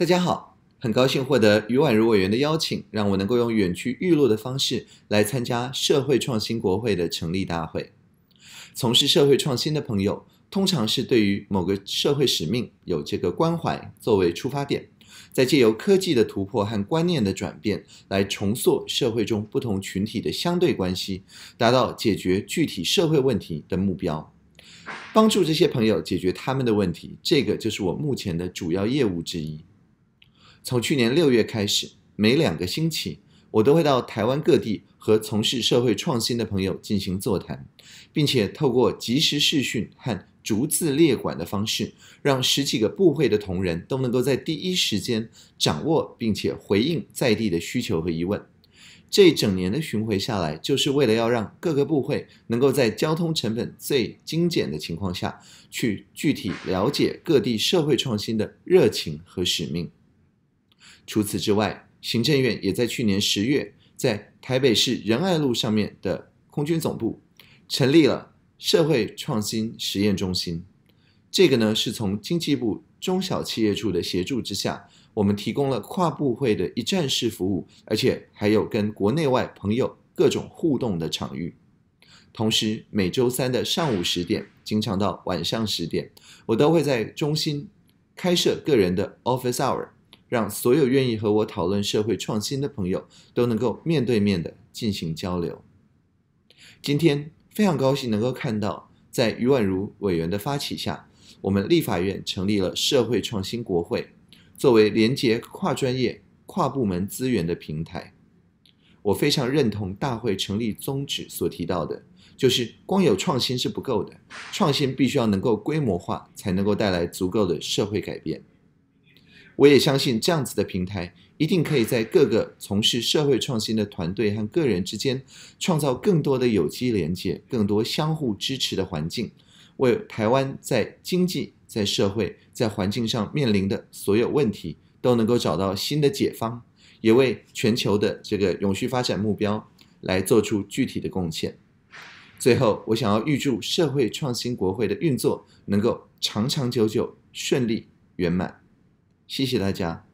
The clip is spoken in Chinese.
大家好，很高兴获得余婉如委员的邀请，让我能够用远去玉露的方式来参加社会创新国会的成立大会。从事社会创新的朋友，通常是对于某个社会使命有这个关怀作为出发点，再借由科技的突破和观念的转变，来重塑社会中不同群体的相对关系，达到解决具体社会问题的目标。帮助这些朋友解决他们的问题，这个就是我目前的主要业务之一。从去年六月开始，每两个星期，我都会到台湾各地和从事社会创新的朋友进行座谈，并且透过即时视讯和逐字列管的方式，让十几个部会的同仁都能够在第一时间掌握并且回应在地的需求和疑问。这一整年的巡回下来，就是为了要让各个部会能够在交通成本最精简的情况下去具体了解各地社会创新的热情和使命。除此之外，行政院也在去年十月在台北市仁爱路上面的空军总部成立了社会创新实验中心。这个呢，是从经济部中小企业处的协助之下，我们提供了跨部会的一站式服务，而且还有跟国内外朋友各种互动的场域。同时，每周三的上午十点经常到晚上十点，我都会在中心开设个人的 Office Hour。让所有愿意和我讨论社会创新的朋友都能够面对面的进行交流。今天非常高兴能够看到，在于婉如委员的发起下，我们立法院成立了社会创新国会，作为连接跨专业、跨部门资源的平台。我非常认同大会成立宗旨所提到的，就是光有创新是不够的，创新必须要能够规模化，才能够带来足够的社会改变。我也相信这样子的平台一定可以在各个从事社会创新的团队和个人之间创造更多的有机连接、更多相互支持的环境，为台湾在经济、在社会、在环境上面临的所有问题都能够找到新的解方，也为全球的这个永续发展目标来做出具体的贡献。最后，我想要预祝社会创新国会的运作能够长长久久、顺利圆满。谢谢大家。